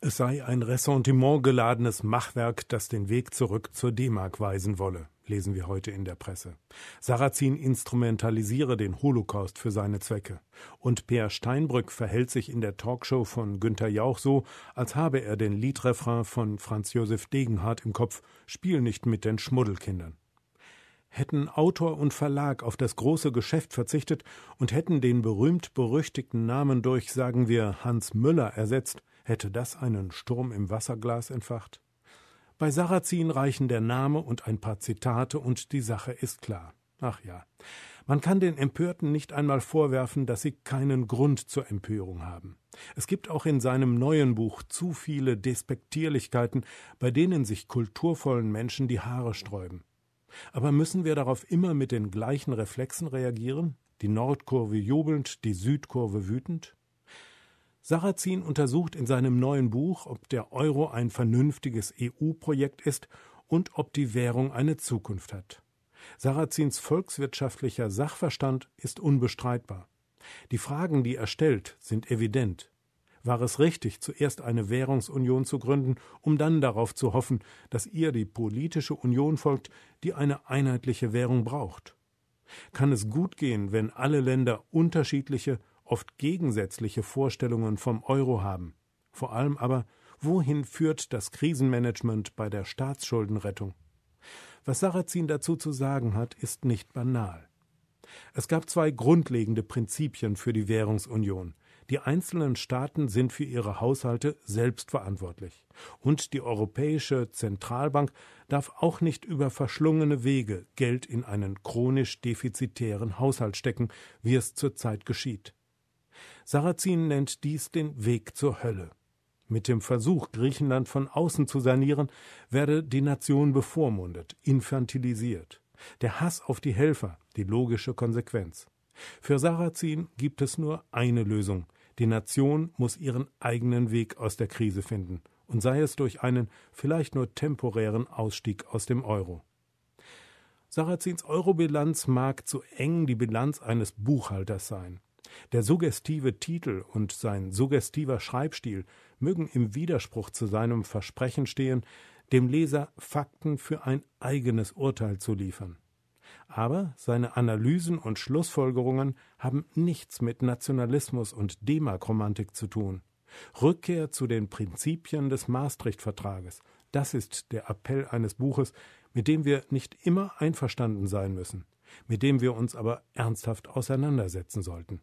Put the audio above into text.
Es sei ein Ressentiment geladenes Machwerk, das den Weg zurück zur D-Mark weisen wolle, lesen wir heute in der Presse. Sarrazin instrumentalisiere den Holocaust für seine Zwecke. Und Peer Steinbrück verhält sich in der Talkshow von Günter Jauch so, als habe er den Liedrefrain von Franz Josef Degenhardt im Kopf: Spiel nicht mit den Schmuddelkindern hätten Autor und Verlag auf das große Geschäft verzichtet und hätten den berühmt-berüchtigten Namen durch, sagen wir, Hans Müller ersetzt, hätte das einen Sturm im Wasserglas entfacht? Bei Sarrazin reichen der Name und ein paar Zitate und die Sache ist klar. Ach ja, man kann den Empörten nicht einmal vorwerfen, dass sie keinen Grund zur Empörung haben. Es gibt auch in seinem neuen Buch zu viele Despektierlichkeiten, bei denen sich kulturvollen Menschen die Haare sträuben. Aber müssen wir darauf immer mit den gleichen Reflexen reagieren? Die Nordkurve jubelnd, die Südkurve wütend? Sarrazin untersucht in seinem neuen Buch, ob der Euro ein vernünftiges EU-Projekt ist und ob die Währung eine Zukunft hat. Sarrazins volkswirtschaftlicher Sachverstand ist unbestreitbar. Die Fragen, die er stellt, sind evident war es richtig, zuerst eine Währungsunion zu gründen, um dann darauf zu hoffen, dass ihr die politische Union folgt, die eine einheitliche Währung braucht? Kann es gut gehen, wenn alle Länder unterschiedliche, oft gegensätzliche Vorstellungen vom Euro haben? Vor allem aber, wohin führt das Krisenmanagement bei der Staatsschuldenrettung? Was Sarrazin dazu zu sagen hat, ist nicht banal. Es gab zwei grundlegende Prinzipien für die Währungsunion. Die einzelnen Staaten sind für ihre Haushalte selbst verantwortlich. Und die Europäische Zentralbank darf auch nicht über verschlungene Wege Geld in einen chronisch defizitären Haushalt stecken, wie es zurzeit geschieht. Sarrazin nennt dies den Weg zur Hölle. Mit dem Versuch, Griechenland von außen zu sanieren, werde die Nation bevormundet, infantilisiert. Der Hass auf die Helfer, die logische Konsequenz. Für Sarrazin gibt es nur eine Lösung, die Nation muss ihren eigenen Weg aus der Krise finden, und sei es durch einen vielleicht nur temporären Ausstieg aus dem Euro. Sarrazins Eurobilanz mag zu eng die Bilanz eines Buchhalters sein. Der suggestive Titel und sein suggestiver Schreibstil mögen im Widerspruch zu seinem Versprechen stehen, dem Leser Fakten für ein eigenes Urteil zu liefern. Aber seine Analysen und Schlussfolgerungen haben nichts mit Nationalismus und Demakromantik zu tun. Rückkehr zu den Prinzipien des Maastricht-Vertrages. Das ist der Appell eines Buches, mit dem wir nicht immer einverstanden sein müssen, mit dem wir uns aber ernsthaft auseinandersetzen sollten.